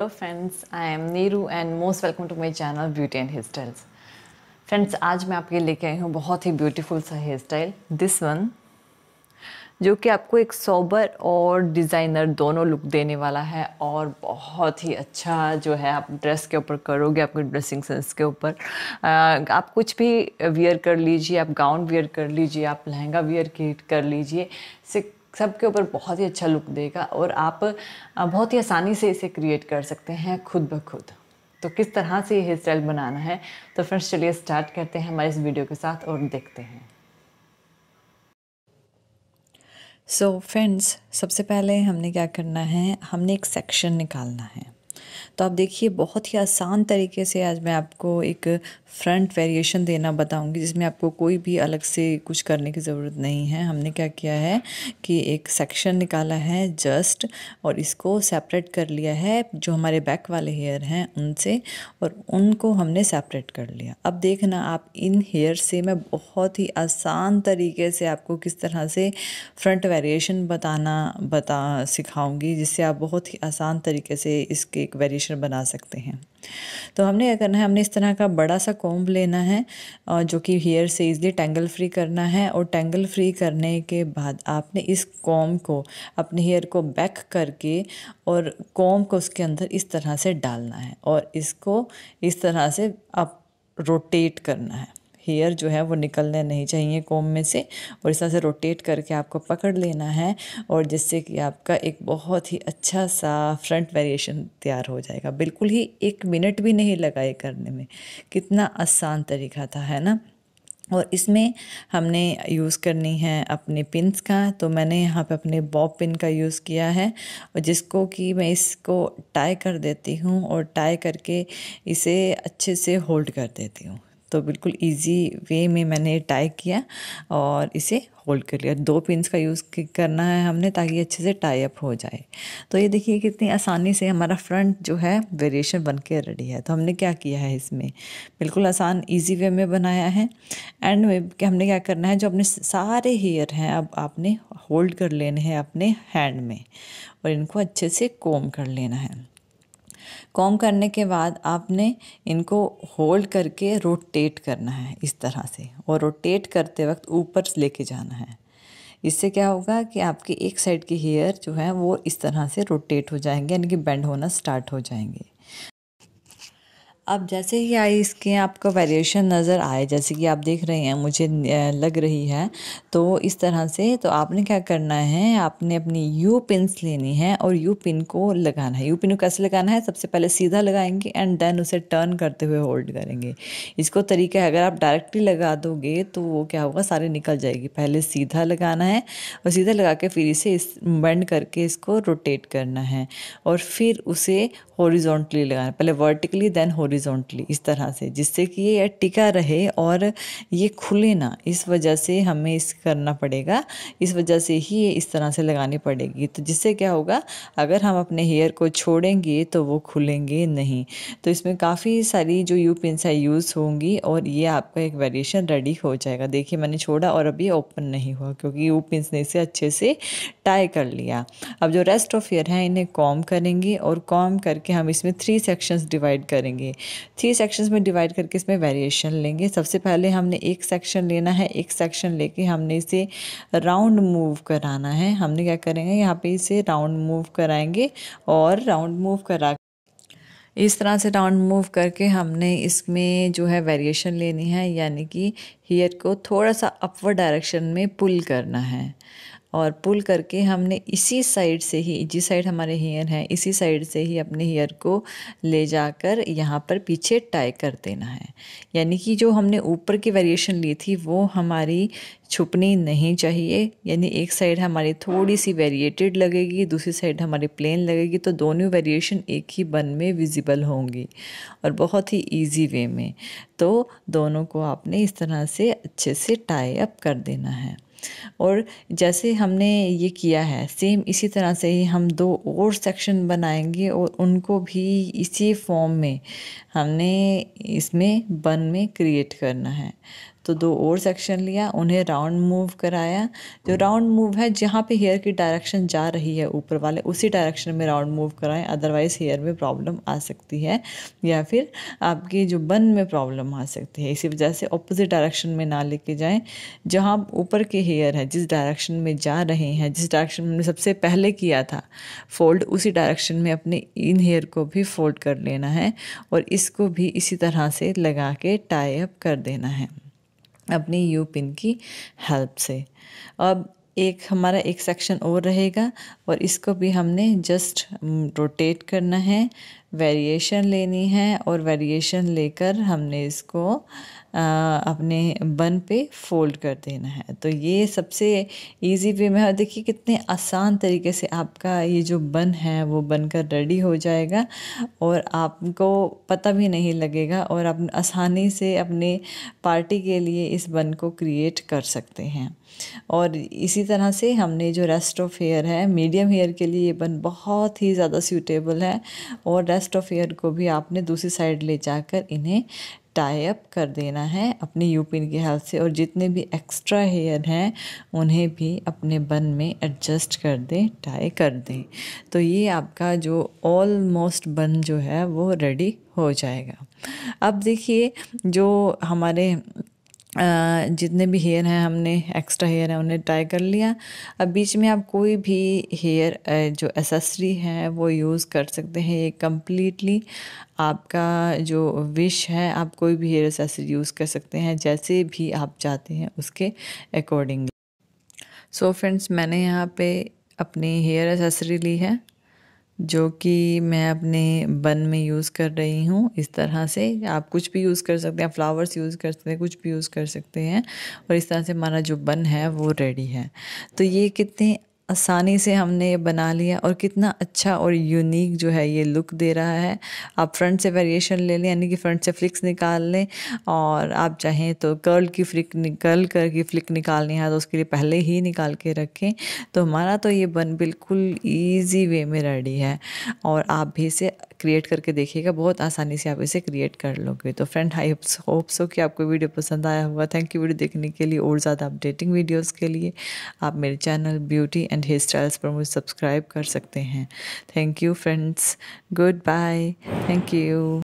hello friends I am Neeru and most welcome to my channel beauty and hair styles friends आज मैं आपके लेके आई हूँ बहुत ही ब्यूटीफुल सा हेयर स्टाइल दिस वन जो कि आपको एक सोबर और डिज़ाइनर दोनों लुक देने वाला है और बहुत ही अच्छा जो है आप ड्रेस के ऊपर करोगे आपके ड्रेसिंग सेंस के ऊपर आप कुछ भी वियर कर लीजिए आप गाउन वियर कर लीजिए आप लहंगा वियर कर लीजिए सबके ऊपर बहुत ही अच्छा लुक देगा और आप बहुत ही आसानी से इसे क्रिएट कर सकते हैं खुद ब खुद तो किस तरह से ये हेयर स्टाइल बनाना है तो फ्रेंड्स चलिए स्टार्ट करते हैं हमारे इस वीडियो के साथ और देखते हैं सो so, फ्रेंड्स सबसे पहले हमने क्या करना है हमने एक सेक्शन निकालना है तो आप देखिए बहुत ही आसान तरीके से आज मैं आपको एक फ्रंट वेरिएशन देना बताऊंगी जिसमें आपको कोई भी अलग से कुछ करने की ज़रूरत नहीं है हमने क्या किया है कि एक सेक्शन निकाला है जस्ट और इसको सेपरेट कर लिया है जो हमारे बैक वाले हेयर हैं उनसे और उनको हमने सेपरेट कर लिया अब देखना आप इन हेयर से मैं बहुत ही आसान तरीके से आपको किस तरह से फ्रंट वेरिएशन बताना बता सिखाऊंगी जिससे आप बहुत ही आसान तरीके से इसके एक वेरिएशन बना सकते हैं तो हमने क्या करना है हमने इस तरह का बड़ा सा कोम्ब लेना है और जो कि हेयर से इजली टेंगल फ्री करना है और टेंगल फ्री करने के बाद आपने इस कोम्ब को अपने हेयर को बैक करके और कोम्ब को उसके अंदर इस तरह से डालना है और इसको इस तरह से आप रोटेट करना है हेयर जो है वो निकलने नहीं चाहिए कोम में से और इस तरह से रोटेट करके आपको पकड़ लेना है और जिससे कि आपका एक बहुत ही अच्छा सा फ्रंट वेरिएशन तैयार हो जाएगा बिल्कुल ही एक मिनट भी नहीं लगा ये करने में कितना आसान तरीका था है ना और इसमें हमने यूज़ करनी है अपने पिंस का तो मैंने यहाँ पे अपने बॉब पिन का यूज़ किया है और जिसको कि मैं इसको टाई कर देती हूँ और टाई करके इसे अच्छे से होल्ड कर देती हूँ तो बिल्कुल इजी वे में मैंने टाई किया और इसे होल्ड कर लिया दो पिंस का यूज़ करना है हमने ताकि अच्छे से टाई अप हो जाए तो ये देखिए कितनी आसानी से हमारा फ्रंट जो है वेरिएशन बन के रेडी है तो हमने क्या किया है इसमें बिल्कुल आसान इजी वे में बनाया है एंड में कि हमने क्या करना है जो अपने सारे हेयर हैं अब आपने होल्ड कर लेने हैं अपने हैंड में और इनको अच्छे से कोम कर लेना है कॉम करने के बाद आपने इनको होल्ड करके रोटेट करना है इस तरह से और रोटेट करते वक्त ऊपर लेके जाना है इससे क्या होगा कि आपकी एक साइड के हेयर जो है वो इस तरह से रोटेट हो जाएंगे यानी कि बेंड होना स्टार्ट हो जाएंगे अब जैसे ही आई इसके आपको वेरिएशन नज़र आए जैसे कि आप देख रहे हैं मुझे लग रही है तो इस तरह से तो आपने क्या करना है आपने अपनी यू पिन्स लेनी है और यू पिन को लगाना है यू पिन को कैसे लगाना है सबसे पहले सीधा लगाएंगे एंड देन उसे टर्न करते हुए होल्ड करेंगे इसको तरीका है अगर आप डायरेक्टली लगा दोगे तो वो क्या होगा सारे निकल जाएगी पहले सीधा लगाना है और सीधा लगा के फिर इसे इस बंद करके इसको रोटेट करना है और फिर उसे हॉरिजोंटली लगाना पहले वर्टिकली देन हॉरिज हॉरिजॉन्टली इस तरह से जिससे कि ये टिका रहे और ये खुले ना इस वजह से हमें इस करना पड़ेगा इस वजह से ही ये इस तरह से लगानी पड़ेगी तो जिससे क्या होगा अगर हम अपने हेयर को छोड़ेंगे तो वो खुलेंगे नहीं तो इसमें काफ़ी सारी जो यू पिन है यूज़ होंगी और ये आपका एक वेरिएशन रेडी हो जाएगा देखिए मैंने छोड़ा और अभी ओपन नहीं हुआ क्योंकि यू पिन ने इसे अच्छे से टाई कर लिया अब जो रेस्ट ऑफ हेयर है इन्हें कॉम करेंगे और कॉम करके हम इसमें थ्री सेक्शंस डिवाइड करेंगे थ्री सेक्शंस में डिवाइड करके इसमें वेरिएशन लेंगे सबसे पहले हमने एक सेक्शन लेना है एक सेक्शन लेके हमने इसे राउंड मूव कराना है हमने क्या करेंगे यहाँ पे इसे राउंड मूव कराएंगे और राउंड मूव करा इस तरह से राउंड मूव करके हमने इसमें जो है वेरिएशन लेनी है यानी कि हेयर को थोड़ा सा अपवर्ड डायरेक्शन में पुल करना है और पुल करके हमने इसी साइड से ही जिस साइड हमारे हेयर हैं इसी साइड से ही अपने हेयर को ले जाकर यहाँ पर पीछे टाई कर देना है यानी कि जो हमने ऊपर की वेरिएशन ली थी वो हमारी छुपनी नहीं चाहिए यानी एक साइड हमारी थोड़ी सी वेरिएटेड लगेगी दूसरी साइड हमारी प्लेन लगेगी तो दोनों वेरिएशन एक ही बन में विजिबल होंगी और बहुत ही ईजी वे में तो दोनों को आपने इस तरह से अच्छे से टाई अप कर देना है और जैसे हमने ये किया है सेम इसी तरह से ही हम दो और सेक्शन बनाएंगे और उनको भी इसी फॉर्म में हमने इसमें बन में क्रिएट करना है तो दो और सेक्शन लिया उन्हें राउंड मूव कराया जो राउंड मूव है जहाँ पे हेयर की डायरेक्शन जा रही है ऊपर वाले उसी डायरेक्शन में राउंड मूव कराएं अदरवाइज़ हेयर में प्रॉब्लम आ सकती है या फिर आपकी जो बन में प्रॉब्लम आ सकती है इसी वजह से अपोजिट डायरेक्शन में ना लेके जाएं जहाँ ऊपर के हेयर है जिस डायरेक्शन में जा रहे हैं जिस डायरेक्शन में सबसे पहले किया था फोल्ड उसी डायरेक्शन में अपने इन हेयर को भी फोल्ड कर लेना है और इसको भी इसी तरह से लगा के टाई अप कर देना है अपनी यू पिन की हेल्प से अब एक हमारा एक सेक्शन और रहेगा और इसको भी हमने जस्ट रोटेट mm, करना है वेरिएशन लेनी है और वेरिएशन लेकर हमने इसको अपने बन पे फोल्ड कर देना है तो ये सबसे इजी वे में और देखिए कितने आसान तरीके से आपका ये जो बन है वो बनकर रेडी हो जाएगा और आपको पता भी नहीं लगेगा और आप आसानी से अपने पार्टी के लिए इस बन को क्रिएट कर सकते हैं और इसी तरह से हमने जो रेस्ट ऑफ हेयर है मीडियम हेयर के लिए ये बन बहुत ही ज़्यादा सूटेबल है और रेस्ट ऑफ ईयर को भी आपने दूसरी साइड ले जाकर इन्हें टाई अप कर देना है अपनी यूपिन के हाथ से और जितने भी एक्स्ट्रा हेयर हैं उन्हें भी अपने बन में एडजस्ट कर दें टाई कर दें तो ये आपका जो ऑलमोस्ट बन जो है वो रेडी हो जाएगा अब देखिए जो हमारे जितने भी हेयर हैं हमने एक्स्ट्रा हेयर है उन्हें ट्राई कर लिया अब बीच में आप कोई भी हेयर जो एसेसरी है वो यूज़ कर सकते हैं ये कम्प्लीटली आपका जो विश है आप कोई भी हेयर एसेसरी यूज़ कर सकते हैं जैसे भी आप चाहते हैं उसके अकॉर्डिंगली सो फ्रेंड्स मैंने यहाँ पे अपनी हेयर एसेसरी ली है जो कि मैं अपने बन में यूज़ कर रही हूँ इस तरह से आप कुछ भी यूज़ कर सकते हैं फ्लावर्स यूज़ कर सकते हैं कुछ भी यूज़ कर सकते हैं और इस तरह से हमारा जो बन है वो रेडी है तो ये कितने आसानी से हमने ये बना लिया और कितना अच्छा और यूनिक जो है ये लुक दे रहा है आप फ्रंट से वेरिएशन ले लें यानी कि फ्रंट से फ्लिक्स निकाल लें और आप चाहें तो कर्ल की फ्लिक कर्ल कर की फ्लिक निकालनी है तो उसके लिए पहले ही निकाल के रखें तो हमारा तो ये बन बिल्कुल ईजी वे में रेडी है और आप भी इसे क्रिएट करके देखिएगा बहुत आसानी से आप इसे क्रिएट कर लोगे तो फ्रेंड आई होप सो कि आपको वीडियो पसंद आया होगा थैंक यू वीडियो देखने के लिए और ज़्यादा अपडेटिंग वीडियोज़ के लिए आप मेरे channel beauty and hair styles पर मुझे सब्सक्राइब कर सकते हैं thank you friends good bye thank you